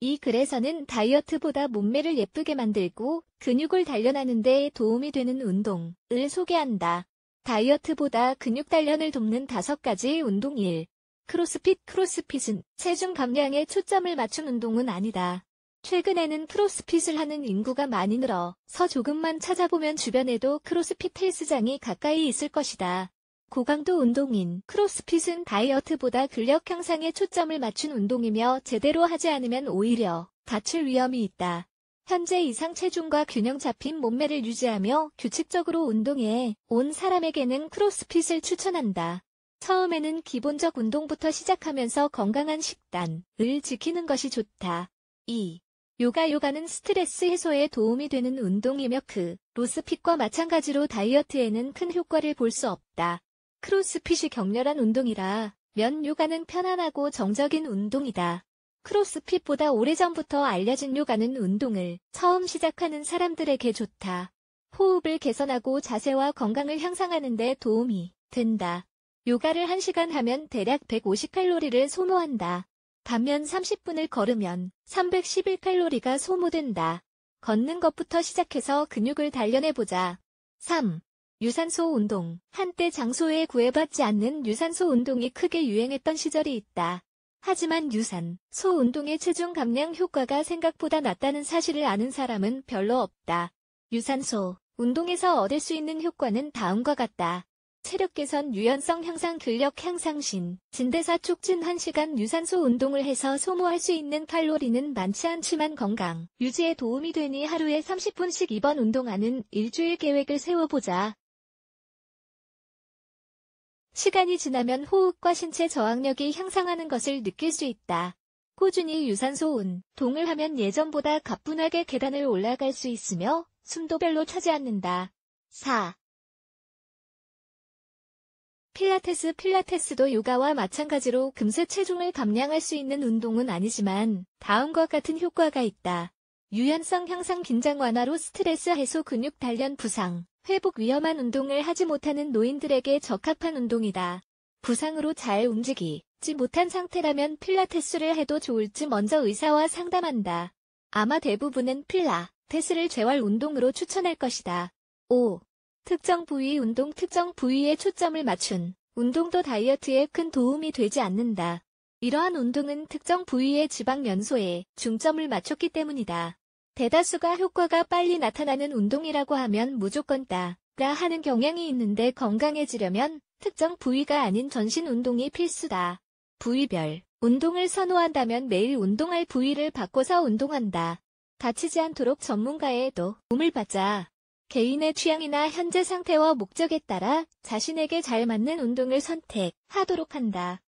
이 글에서는 다이어트보다 몸매를 예쁘게 만들고 근육을 단련하는 데 도움이 되는 운동을 소개한다. 다이어트보다 근육 단련을 돕는 5 가지 운동 1. 크로스핏 크로스핏은 체중 감량에 초점을 맞춘 운동은 아니다. 최근에는 크로스핏을 하는 인구가 많이 늘어서 조금만 찾아보면 주변에도 크로스핏 헬스장이 가까이 있을 것이다. 고강도 운동인 크로스핏은 다이어트보다 근력 향상에 초점을 맞춘 운동이며 제대로 하지 않으면 오히려 다칠 위험이 있다. 현재 이상 체중과 균형 잡힌 몸매를 유지하며 규칙적으로 운동해 온 사람에게는 크로스핏을 추천한다. 처음에는 기본적 운동부터 시작하면서 건강한 식단을 지키는 것이 좋다. 2. 요가 요가는 스트레스 해소에 도움이 되는 운동이며 그 로스핏과 마찬가지로 다이어트에는 큰 효과를 볼 수 없다. 크로스핏이 격렬한 운동이라 면 요가는 편안하고 정적인 운동이다. 크로스핏보다 오래전부터 알려진 요가는 운동을 처음 시작하는 사람들에게 좋다. 호흡을 개선하고 자세와 건강을 향상하는 데 도움이 된다. 요가를 1시간 하면 대략 150칼로리를 소모한다. 반면 30분을 걸으면 311칼로리가 소모된다. 걷는 것부터 시작해서 근육을 단련해보자. 3. 유산소 운동 한때 장소에 구애받지 않는 유산소 운동이 크게 유행했던 시절이 있다. 하지만 유산소 운동의 체중 감량 효과가 생각보다 낮다는 사실을 아는 사람은 별로 없다. 유산소 운동에서 얻을 수 있는 효과는 다음과 같다. 체력 개선, 유연성 향상, 근력 향상, 신, 진대사 촉진 1시간 유산소 운동을 해서 소모할 수 있는 칼로리는 많지 않지만 건강, 유지에 도움이 되니 하루에 30분씩 이번 운동하는 일주일 계획을 세워보자. 시간이 지나면 호흡과 신체 저항력이 향상하는 것을 느낄 수 있다. 꾸준히 유산소 운동을 하면 예전보다 가뿐하게 계단을 올라갈 수 있으며 숨도 별로 차지 않는다. 4. 필라테스 필라테스도 요가와 마찬가지로 금세 체중을 감량할 수 있는 운동은 아니지만 다음과 같은 효과가 있다. 유연성 향상 긴장 완화로 스트레스 해소 근육 단련 부상 회복 위험한 운동을 하지 못하는 노인들에게 적합한 운동이다. 부상으로 잘 움직이지 못한 상태라면 필라테스를 해도 좋을지 먼저 의사와 상담한다. 아마 대부분은 필라테스를 재활 운동으로 추천할 것이다. 5. 특정 부위 운동 특정 부위에 초점을 맞춘 운동도 다이어트에 큰 도움이 되지 않는다. 이러한 운동은 특정 부위의 지방 연소에 중점을 맞췄기 때문이다. 대다수가 효과가 빨리 나타나는 운동이라고 하면 무조건 따라 하는 경향이 있는데 건강해지려면 특정 부위가 아닌 전신 운동이 필수다. 부위별 운동을 선호한다면 매일 운동할 부위를 바꿔서 운동한다. 다치지 않도록 전문가의 도움을 받자. 개인의 취향이나 현재 상태와 목적에 따라 자신에게 잘 맞는 운동을 선택하도록 한다.